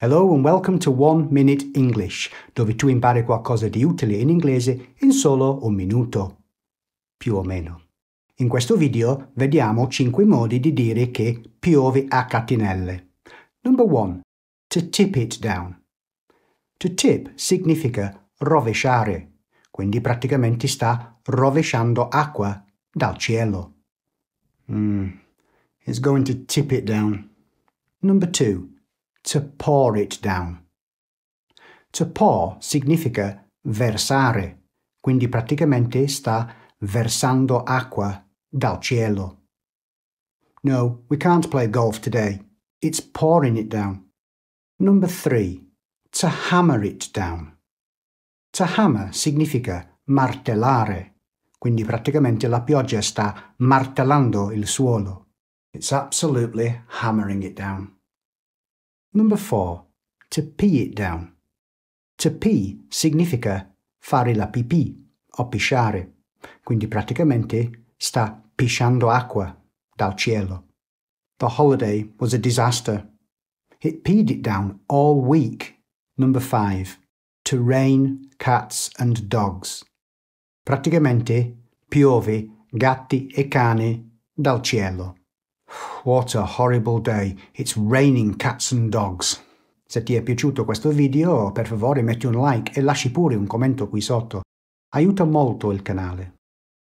Hello and welcome to One Minute English, dove tu impari qualcosa di utile in inglese in solo un minuto, più o meno. In questo video vediamo 5 modi di dire che piove a catinelle. Number 1. To tip it down. To tip significa rovesciare, quindi praticamente sta rovesciando acqua dal cielo. Mm, it's going to tip it down. Number 2. to pour it down. To pour significa versare, quindi praticamente sta versando acqua dal cielo. No, we can't play golf today. It's pouring it down. Number three, to hammer it down. To hammer significa martellare, quindi praticamente la pioggia sta martellando il suolo. It's absolutely hammering it down. Number four, to pee it down. To pee significa fare la pipì o pisciare, quindi praticamente sta pisciando acqua dal cielo. The holiday was a disaster. It peed it down all week. Number five, to rain cats and dogs. Praticamente piove gatti e cani dal cielo. What a horrible day, it's raining cats and dogs. Se ti è piaciuto questo video, per favore metti un like e lasci pure un commento qui sotto. Aiuta molto il canale.